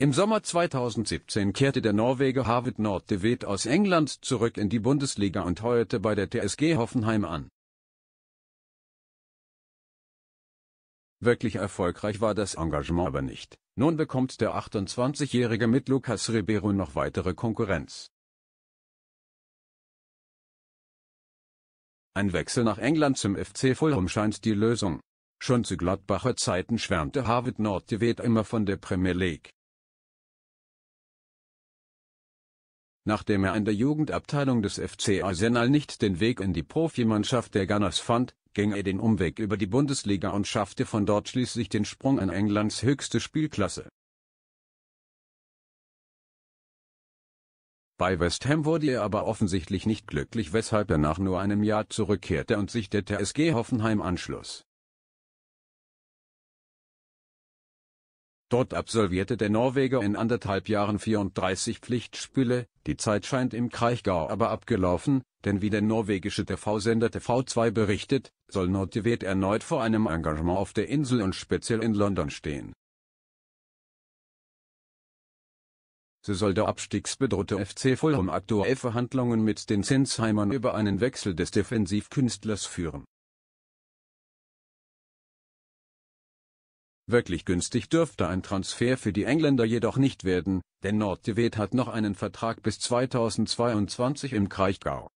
Im Sommer 2017 kehrte der Norweger Harvard Norddevet aus England zurück in die Bundesliga und heuerte bei der TSG Hoffenheim an. Wirklich erfolgreich war das Engagement aber nicht. Nun bekommt der 28-Jährige mit Lucas Ribeiro noch weitere Konkurrenz. Ein Wechsel nach England zum FC Fulham scheint die Lösung. Schon zu Gladbacher Zeiten schwärmte Harvard Norddevet immer von der Premier League. Nachdem er in der Jugendabteilung des FC Arsenal nicht den Weg in die Profimannschaft der Gunners fand, ging er den Umweg über die Bundesliga und schaffte von dort schließlich den Sprung in Englands höchste Spielklasse. Bei West Ham wurde er aber offensichtlich nicht glücklich, weshalb er nach nur einem Jahr zurückkehrte und sich der TSG Hoffenheim anschloss. Dort absolvierte der Norweger in anderthalb Jahren 34 Pflichtspiele, die Zeit scheint im Kraichgau aber abgelaufen, denn wie der norwegische TV-Sender TV2 berichtet, soll Nordjewet erneut vor einem Engagement auf der Insel und speziell in London stehen. So soll der abstiegsbedrohte FC Fulham aktuell Verhandlungen mit den Zinsheimern über einen Wechsel des Defensivkünstlers führen Wirklich günstig dürfte ein Transfer für die Engländer jedoch nicht werden, denn Norddevet hat noch einen Vertrag bis 2022 im Kraichgau.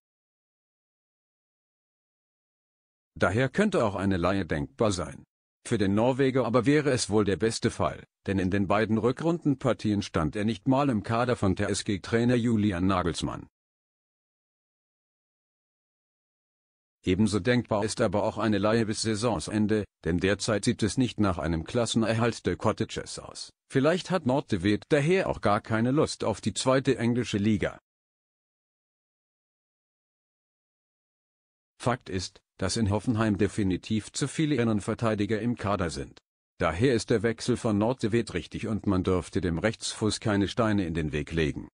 Daher könnte auch eine Laie denkbar sein. Für den Norweger aber wäre es wohl der beste Fall, denn in den beiden Rückrundenpartien stand er nicht mal im Kader von TSG-Trainer Julian Nagelsmann. Ebenso denkbar ist aber auch eine Laie bis Saisonsende, denn derzeit sieht es nicht nach einem Klassenerhalt der Cottages aus. Vielleicht hat Norddewitt daher auch gar keine Lust auf die zweite englische Liga. Fakt ist, dass in Hoffenheim definitiv zu viele Innenverteidiger im Kader sind. Daher ist der Wechsel von Norddewitt richtig und man dürfte dem Rechtsfuß keine Steine in den Weg legen.